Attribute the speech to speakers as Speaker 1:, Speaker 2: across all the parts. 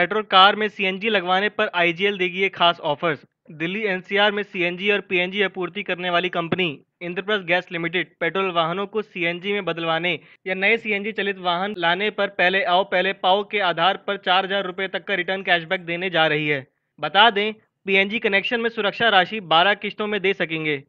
Speaker 1: petrol car में CNG लगवाने पर आईजीएल देगी ये खास ऑफर्स दिल्ली एनसीआर में सीएनजी और पीएनजी आपूर्ति करने वाली company Indraprastha gas limited petrol वाहनों को सीएनजी में बदलवाने या नए सीएनजी चलित वाहन लाने पर पहले आओ पहले पाओ के आधार पर चार हजार रुपये तक का रिटर्न कैशबैक देने जा रही है बता दें पीएनजी कनेक्शन में सुरक्षा राशि बारह किश्तों में दे सकेंगे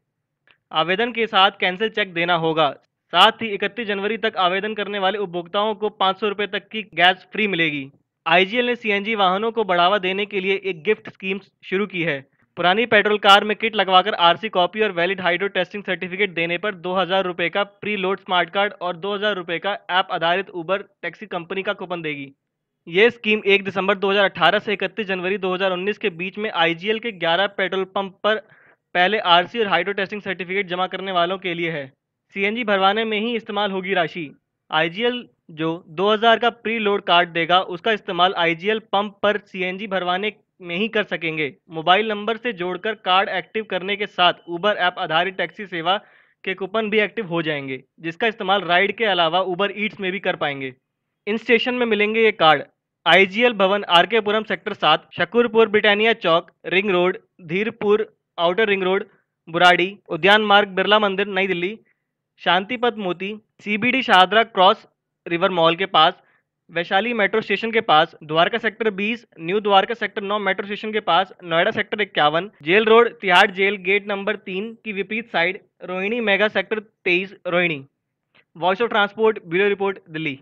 Speaker 1: आवेदन के साथ कैंसिल चेक देना होगा साथ ही इकतीस जनवरी तक आवेदन करने वाले उपभोक्ताओं को पाँच सौ तक की गैस फ्री मिलेगी आईजीएल ने सीएनजी वाहनों को बढ़ावा देने के लिए एक गिफ्ट स्कीम शुरू की है पुरानी पेट्रोल कार में किट लगवाकर आरसी कॉपी और वैलिड हाइड्रो टेस्टिंग सर्टिफिकेट देने पर दो हजार रुपये का प्री लोड स्मार्ट कार्ड और दो हजार रुपये का ऐप आधारित उबर टैक्सी कंपनी का कूपन देगी ये स्कीम 1 दिसंबर 2018 से 31 जनवरी 2019 के बीच में आईजीएल के 11 पेट्रोल पंप पर पहले आरसी और हाइड्रो टेस्टिंग सर्टिफिकेट जमा करने वालों के लिए है सीएनजी भरवाने में ही इस्तेमाल होगी राशि आई जो 2000 का प्री लोड कार्ड देगा उसका इस्तेमाल आईजीएल पंप पर सी भरवाने में ही कर सकेंगे मोबाइल नंबर से जोड़कर कार्ड एक्टिव करने के साथ उबर ऐप आधारित टैक्सी सेवा के कूपन भी एक्टिव हो जाएंगे जिसका इस्तेमाल राइड के अलावा उबर ईट्स में भी कर पाएंगे इन स्टेशन में मिलेंगे ये कार्ड आईजीएल भवन आरकेपुरम सेक्टर सात Shakurpur Britannia Chowk ring road Dhirpur outer ring road Burari Udyan Marg Birla Mandir Nai Delhi Shantipath Moti CBD Shahdara cross river mall के पास वैशाली मेट्रो स्टेशन के पास Dwarka sector 20 new Dwarka sector 9 metro station के पास नोएडा सेक्टर इक्यावन jail road Tihar jail gate number तीन की विपरीत side Rohini mega sector 23 Rohini voice of transport bureau report Delhi